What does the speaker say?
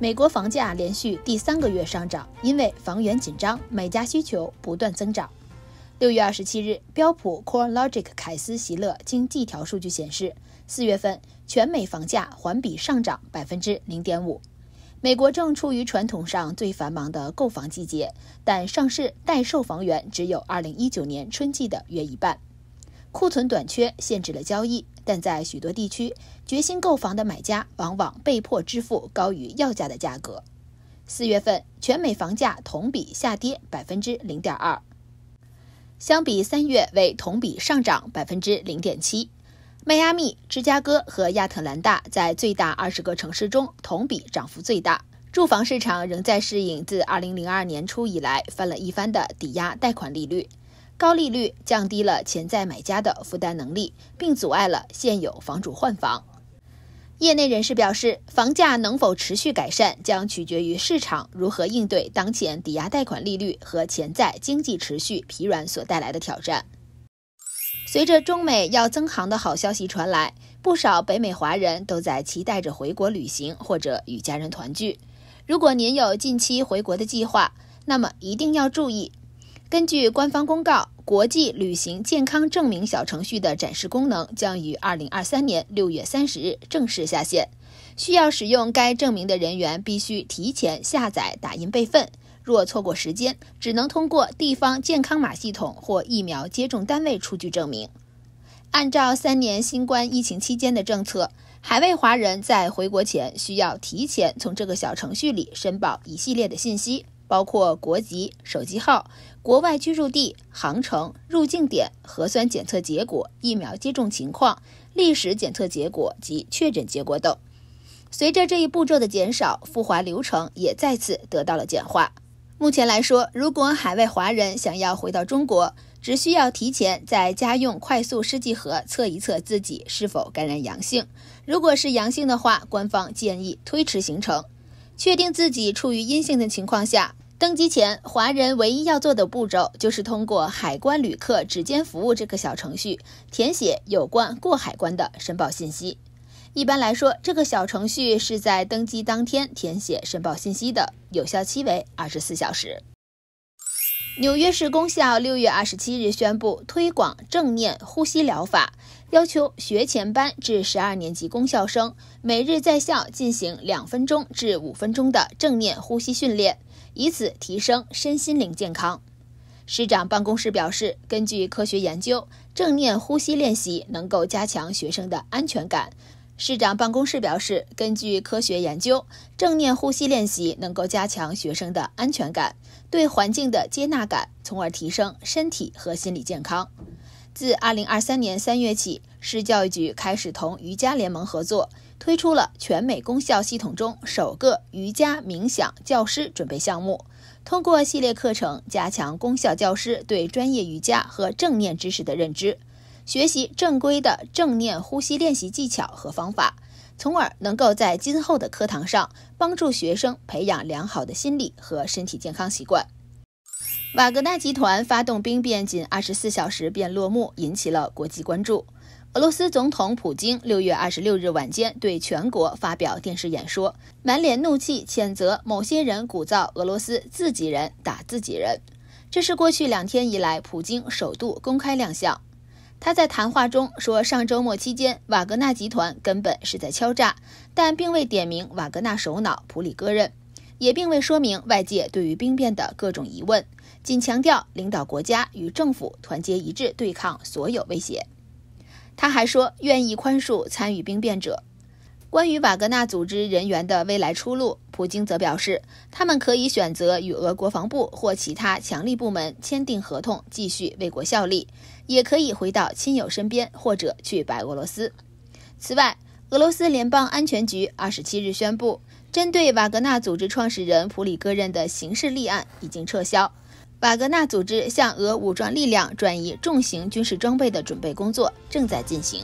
美国房价连续第三个月上涨，因为房源紧张，买家需求不断增长。六月二十七日，标普 CoreLogic 凯斯席勒经济条数据显示，四月份全美房价环比上涨百分之零点五。美国正处于传统上最繁忙的购房季节，但上市待售房源只有二零一九年春季的约一半。库存短缺限制了交易，但在许多地区，决心购房的买家往往被迫支付高于要价的价格。四月份，全美房价同比下跌百分之零点二，相比三月为同比上涨百分之零点七。迈阿密、芝加哥和亚特兰大在最大二十个城市中同比涨幅最大。住房市场仍在适应自二零零二年初以来翻了一番的抵押贷款利率。高利率降低了潜在买家的负担能力，并阻碍了现有房主换房。业内人士表示，房价能否持续改善将取决于市场如何应对当前抵押贷款利率和潜在经济持续疲软所带来的挑战。随着中美要增航的好消息传来，不少北美华人都在期待着回国旅行或者与家人团聚。如果您有近期回国的计划，那么一定要注意。根据官方公告，国际旅行健康证明小程序的展示功能将于二零二三年六月三十日正式下线。需要使用该证明的人员必须提前下载、打印备份。若错过时间，只能通过地方健康码系统或疫苗接种单位出具证明。按照三年新冠疫情期间的政策，海外华人在回国前需要提前从这个小程序里申报一系列的信息。包括国籍、手机号、国外居住地、航程、入境点、核酸检测结果、疫苗接种情况、历史检测结果及确诊结果等。随着这一步骤的减少，赴华流程也再次得到了简化。目前来说，如果海外华人想要回到中国，只需要提前在家用快速试剂盒测一测自己是否感染阳性。如果是阳性的话，官方建议推迟行程；确定自己处于阴性的情况下。登机前，华人唯一要做的步骤就是通过海关旅客指尖服务这个小程序填写有关过海关的申报信息。一般来说，这个小程序是在登机当天填写申报信息的，有效期为二十四小时。纽约市公校六月二十七日宣布推广正念呼吸疗法。要求学前班至十二年级公校生每日在校进行两分钟至五分钟的正念呼吸训练，以此提升身心灵健康。市长办公室表示，根据科学研究，正念呼吸练习能够加强学生的安全感。市长办公室表示，根据科学研究，正念呼吸练习能够加强学生的安全感，对环境的接纳感，从而提升身体和心理健康。自二零二三年三月起，市教育局开始同瑜伽联盟合作，推出了全美公校系统中首个瑜伽冥想教师准备项目。通过系列课程，加强公校教师对专业瑜伽和正念知识的认知，学习正规的正念呼吸练习技巧和方法，从而能够在今后的课堂上帮助学生培养良好的心理和身体健康习惯。瓦格纳集团发动兵变，仅二十四小时便落幕，引起了国际关注。俄罗斯总统普京六月二十六日晚间对全国发表电视演说，满脸怒气，谴责某些人鼓噪俄罗斯自己人打自己人。这是过去两天以来普京首度公开亮相。他在谈话中说，上周末期间，瓦格纳集团根本是在敲诈，但并未点名瓦格纳首脑普里戈任，也并未说明外界对于兵变的各种疑问。仅强调领导国家与政府团结一致对抗所有威胁。他还说，愿意宽恕参与兵变者。关于瓦格纳组织人员的未来出路，普京则表示，他们可以选择与俄国防部或其他强力部门签订合同继续为国效力，也可以回到亲友身边或者去白俄罗斯。此外，俄罗斯联邦安全局二十七日宣布，针对瓦格纳组织创始人普里戈任的刑事立案已经撤销。瓦格纳组织向俄武装力量转移重型军事装备的准备工作正在进行。